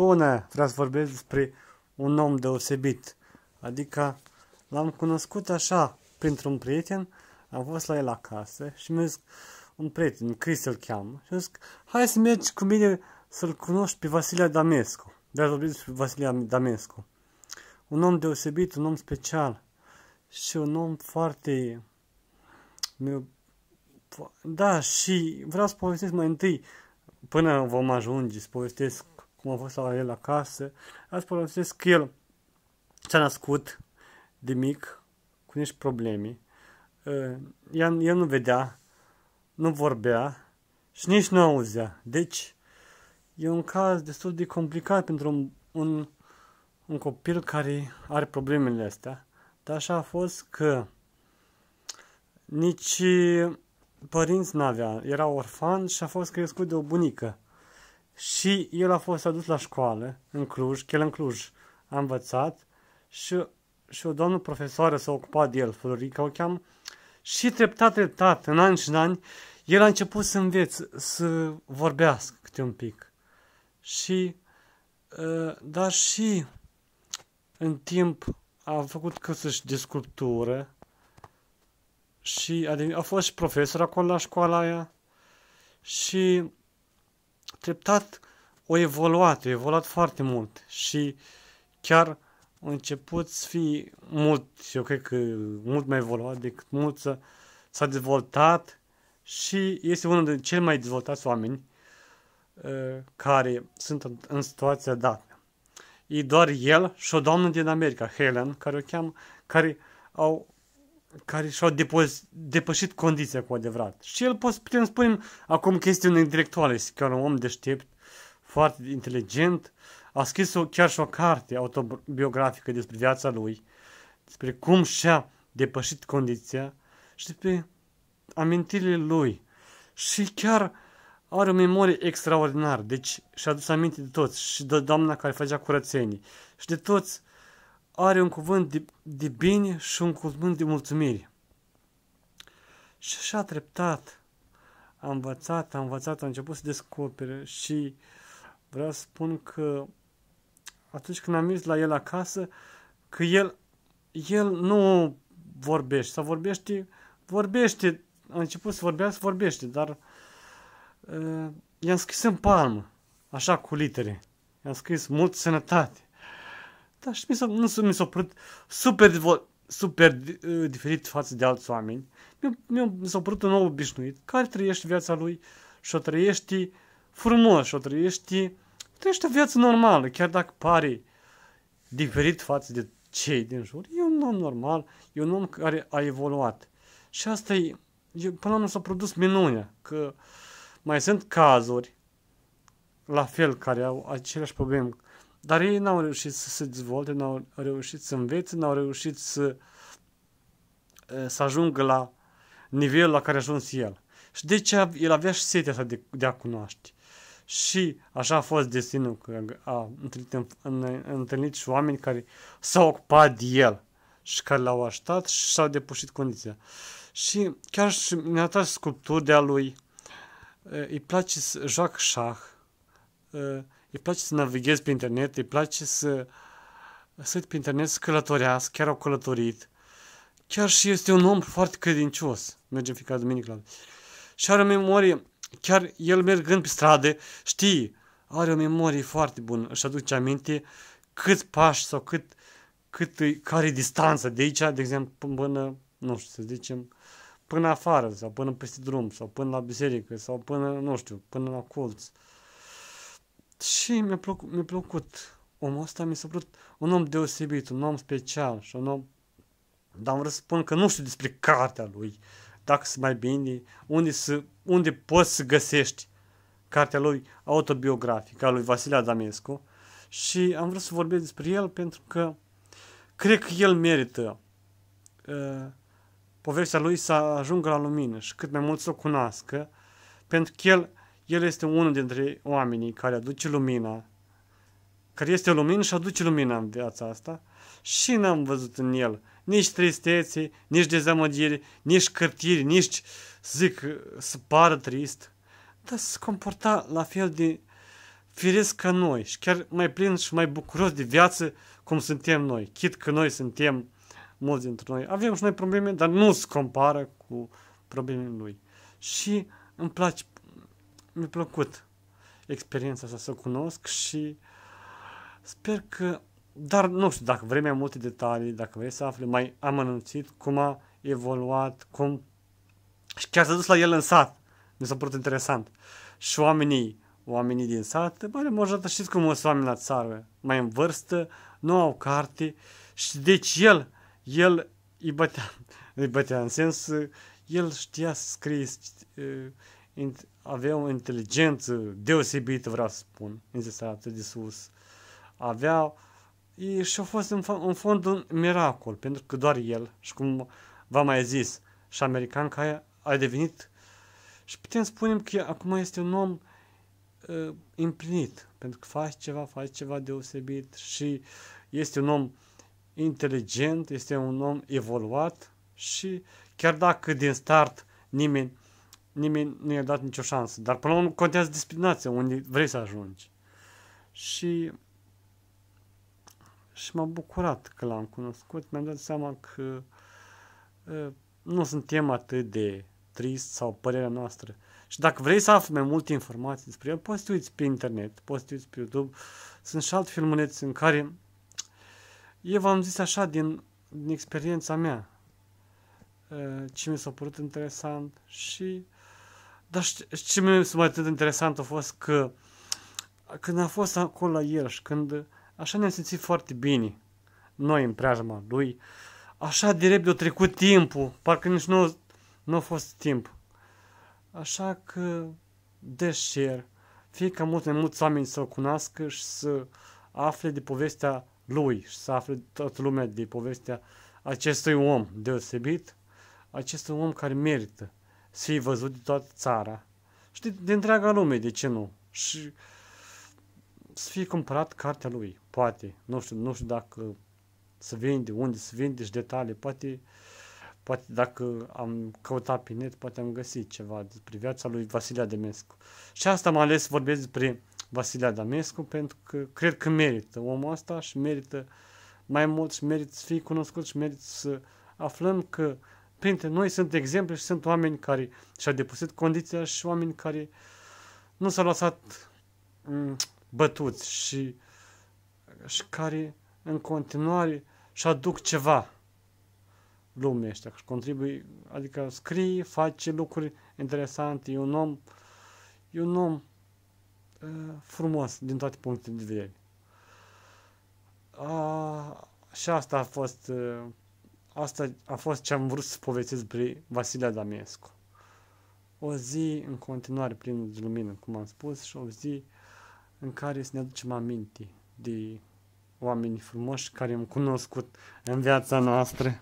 Bună! Vreau să vorbesc despre un om deosebit. Adică l-am cunoscut așa, printr-un prieten, am fost la el acasă și mi-a zis, un prieten, Chris îl cheamă, și mi-a zis, hai să mergi cu mine să-l cunoști pe Vasile Damescu. Dar vorbim despre Vasile Damescu. Un om deosebit, un om special și un om foarte... Da, și vreau să povestesc mai întâi, până vom ajunge, să povestesc cum a fost la el acasă. Ați folosesc că el s-a născut de mic cu niște probleme. Uh, el, el nu vedea, nu vorbea și nici nu auzea. Deci, e un caz destul de complicat pentru un, un, un copil care are problemele astea. Dar așa a fost că nici părinți n-avea, era orfan și a fost crescut de o bunică. Și el a fost adus la școală, în Cluj, că el în Cluj a învățat și, și o doamnă profesoară s-a ocupat de el, Florica o cheam, și treptat, treptat, în ani și în ani, el a început să învețe, să vorbească câte un pic. Și, ă, dar și în timp a făcut căsuși de sculptură și a, a fost și profesor acolo la școala aia și treptat o evoluat, o evoluat foarte mult și chiar a început să fie mult, eu cred că mult mai evoluat decât mult să, s-a dezvoltat și este unul dintre cei mai dezvoltați oameni uh, care sunt în, în situația dată. E doar el și o doamnă din America, Helen, care o cheamă, care au care și-au depoz, depășit condiția cu adevărat. Și el, poate, putem spune, acum un intelectual, este chiar un om deștept, foarte inteligent, a scris o, chiar și o carte autobiografică despre viața lui, despre cum și-a depășit condiția și despre amintirile lui. Și chiar are o memorie extraordinară, deci și-a adus aminte de toți, și de doamna care făcea curățenii, și de toți are un cuvânt de, de bine și un cuvânt de mulțumire. Și așa treptat a învățat, a învățat, a început să descopere și vreau să spun că atunci când am mers la el acasă, că el, el nu vorbește, sau vorbește, vorbește, a început să vorbească, vorbește, dar uh, i-am scris în palmă, așa cu litere. I-am scris mult sănătate. Dar și mi s-a, nu mi s-a părut super, super uh, diferit față de alți oameni. Mi, mi, mi s-a părut un om obișnuit care trăiește viața lui și o trăiește frumos și o trăiește, trăiește o viață normală, chiar dacă pare diferit față de cei din jur. E un om normal, e un om care a evoluat. Și asta e, e până la s-a produs minunea, că mai sunt cazuri la fel care au aceleași probleme dar ei n-au reușit să se dezvolte, n-au reușit să învețe, n-au reușit să, să ajungă la nivelul la care a ajuns el. Și ce el avea și setea asta de, de a cunoaște. Și așa a fost destinul că a întâlnit, în, în, întâlnit și oameni care s-au ocupat de el și care l-au ajutat și s-au depușit condiția. Și chiar și mi-a sculpturi de-a lui, îi place să joacă șah, îi place să navighezi pe internet, îi place să, să pe internet, să călătorească, chiar au călătorit. Chiar și este un om foarte credincios. Mergem fiecare duminică la Și are o memorie, chiar el mergând pe stradă, știi, are o memorie foarte bună, își aduce aminte cât pași sau cât, cât care e distanță de aici, de exemplu, până, nu știu, să zicem, până afară sau până peste drum sau până la biserică sau până, nu știu, până la colț. Uh, și mi-a plăcut, mi-a plăcut. Omul ăsta mi s-a părut un om deosebit, un om special și un om... Dar am spun că nu știu despre cartea lui, dacă sunt mai bine, unde, să, unde poți să găsești cartea lui autobiografică a lui Vasile Adamescu și am vrut să vorbesc despre el pentru că cred că el merită uh, povestea lui să ajungă la lumină și cât mai mult să o cunoască, pentru că el el este unul dintre oamenii care aduce lumina, care este lumină și aduce lumina în viața asta și n-am văzut în el nici tristețe, nici dezamăgiri, nici cârtiri, nici, zic, să pară trist, dar se comporta la fel de firesc ca noi și chiar mai plin și mai bucuros de viață cum suntem noi. Chit că noi suntem, mulți dintre noi, avem și noi probleme, dar nu se compară cu problemele lui. Și îmi place mi-a plăcut experiența asta să o cunosc și sper că, dar nu știu, dacă vrei mai multe detalii, dacă vrei să afli mai anunțit cum a evoluat, cum și chiar s-a dus la el în sat. Mi s-a părut interesant. Și oamenii, oamenii din sat, bă, mă știți cum sunt oamenii la țară, mai în vârstă, nu au carte și deci el, el îi bătea, îi bătea în sens, el știa să scrie, uh, avea o inteligență deosebită, vreau să spun, înzestrată de sus. Avea și a fost în, în fond un miracol, pentru că doar el, și cum v-am mai zis, și american care a devenit și putem spune că acum este un om uh, împlinit, pentru că faci ceva, faci ceva deosebit și este un om inteligent, este un om evoluat și chiar dacă din start nimeni nimeni nu i-a dat nicio șansă. Dar până la urmă contează destinația unde vrei să ajungi. Și și m-am bucurat că l-am cunoscut. Mi-am dat seama că uh, nu suntem atât de trist sau părerea noastră. Și dacă vrei să afli mai multe informații despre el, poți să uiți pe internet, poți să uiți pe YouTube. Sunt și alte filmulețe în care eu v-am zis așa din, din experiența mea ce mi s-a părut interesant și dar ce mi s-a mai atât interesant a fost că când a fost acolo la el și când așa ne-am simțit foarte bine, noi în preajma lui, așa direct de-a trecut timpul, parcă nici nu, nu a fost timp. Așa că, de share, fie ca mult mai mulți oameni să-l cunoască și să afle de povestea lui și să afle toată lumea de povestea acestui om deosebit, acestui om care merită să fie văzut de toată țara și de, de întreaga lume, de ce nu? Și să fie cumpărat cartea lui, poate. Nu știu, nu știu dacă se vinde, unde se vinde și detalii. Poate, poate dacă am căutat pe net, poate am găsit ceva despre viața lui Vasile Demescu. Și asta am ales vorbesc despre Vasile Damescu, pentru că cred că merită omul ăsta și merită mai mult și merită să fie cunoscut și merită să aflăm că printre noi sunt exemple și sunt oameni care și-au depusit condiția și oameni care nu s-au lăsat mm, bătuți și, și care în continuare și aduc ceva lumea ăștia, și contribuie, adică scrie, face lucruri interesante, e un om, e un om uh, frumos din toate punctele de vedere. Uh, și asta a fost uh, Asta a fost ce am vrut să povestesc despre Vasile Damiescu. O zi în continuare plină de lumină, cum am spus, și o zi în care să ne aducem aminte de oamenii frumoși care am cunoscut în viața noastră.